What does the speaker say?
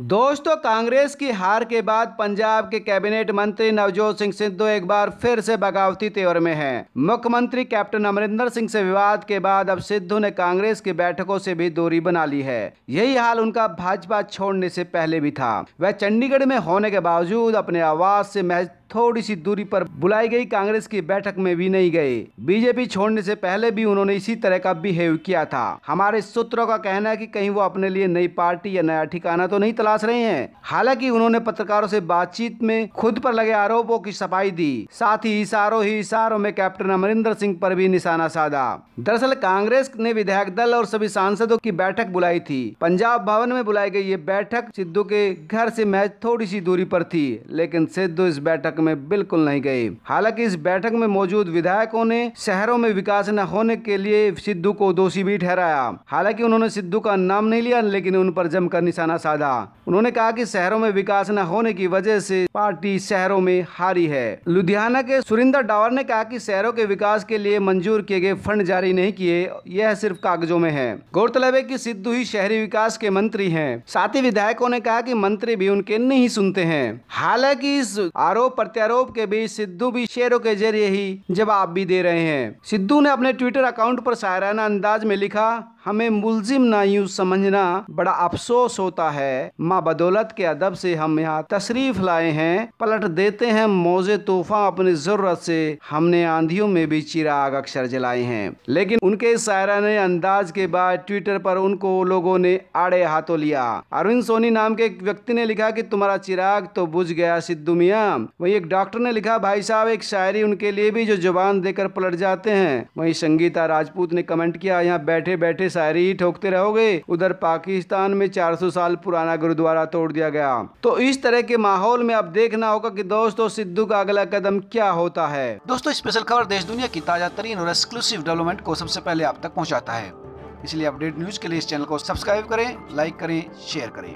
दोस्तों कांग्रेस की हार के बाद पंजाब के कैबिनेट मंत्री नवजोत सिंह सिद्धू एक बार फिर से बगावती तेवर में हैं। मुख्यमंत्री कैप्टन अमरिंदर सिंह से विवाद के बाद अब सिद्धू ने कांग्रेस की बैठकों से भी दूरी बना ली है यही हाल उनका भाजपा छोड़ने से पहले भी था वह चंडीगढ़ में होने के बावजूद अपने आवाज से महज थोड़ी सी दूरी पर बुलाई गई कांग्रेस की बैठक में भी नहीं गए बीजेपी छोड़ने से पहले भी उन्होंने इसी तरह का बिहेव किया था हमारे सूत्रों का कहना है कि कहीं वो अपने लिए नई पार्टी या नया ठिकाना तो नहीं तलाश रहे हैं हालांकि उन्होंने पत्रकारों से बातचीत में खुद पर लगे आरोपों की सफाई दी साथ ही इशारों ही इशारों में कैप्टन अमरिंदर सिंह पर भी निशाना साधा दरअसल कांग्रेस ने विधायक दल और सभी सांसदों की बैठक बुलाई थी पंजाब भवन में बुलाई गई ये बैठक सिद्धू के घर से मैच थोड़ी सी दूरी पर थी लेकिन सिद्धू इस बैठक बैठक में बिल्कुल नहीं गयी हालांकि इस बैठक में मौजूद विधायकों ने शहरों में विकास न होने के लिए सिद्धू को दोषी भी ठहराया हालांकि उन्होंने सिद्धू का नाम नहीं लिया लेकिन उन पर जमकर निशाना साधा उन्होंने कहा कि शहरों में विकास न होने की वजह से पार्टी शहरों में हारी है लुधियाना के सुरिंदर डावर ने कहा कि शहरों के विकास के लिए मंजूर किए गए फंड जारी नहीं किए यह सिर्फ कागजों में है गौरतलब है की सिद्धू ही शहरी विकास के मंत्री है साथ ही विधायकों ने कहा की मंत्री भी उनके नहीं सुनते हैं हालांकि इस आरोप पर प्रत्यारोप के बीच सिद्धू भी शेयरों के जरिए ही जवाब भी दे रहे हैं सिद्धू ने अपने ट्विटर अकाउंट पर शायराना अंदाज में लिखा हमें मुलजिम ना यू समझना बड़ा अफसोस होता है माँ बदौलत के अदब से हम यहाँ तशरीफ लाए हैं पलट देते हैं मोजे तोहफा अपनी ज़रूरत से हमने आंधियों में भी चिराग अक्षर जलाए हैं लेकिन उनके ने अंदाज के बाद ट्विटर पर उनको लोगों ने आड़े हाथों लिया अरविंद सोनी नाम के एक व्यक्ति ने लिखा की तुम्हारा चिराग तो बुझ गया सिद्धू मिया वही एक डॉक्टर ने लिखा भाई साहब एक शायरी उनके लिए भी जो जुबान देकर पलट जाते हैं वही संगीता राजपूत ने कमेंट किया यहाँ बैठे बैठे में शायरी ही ठोकते रहोगे उधर पाकिस्तान में 400 साल पुराना गुरुद्वारा तोड़ दिया गया तो इस तरह के माहौल में अब देखना होगा कि दोस्तों सिद्धू का अगला कदम क्या होता है दोस्तों स्पेशल खबर देश दुनिया की ताजा तरीन और एक्सक्लूसिव डेवलपमेंट को सबसे पहले आप तक पहुँचाता है इसलिए अपडेट न्यूज के लिए इस चैनल को सब्सक्राइब करें लाइक करें शेयर करें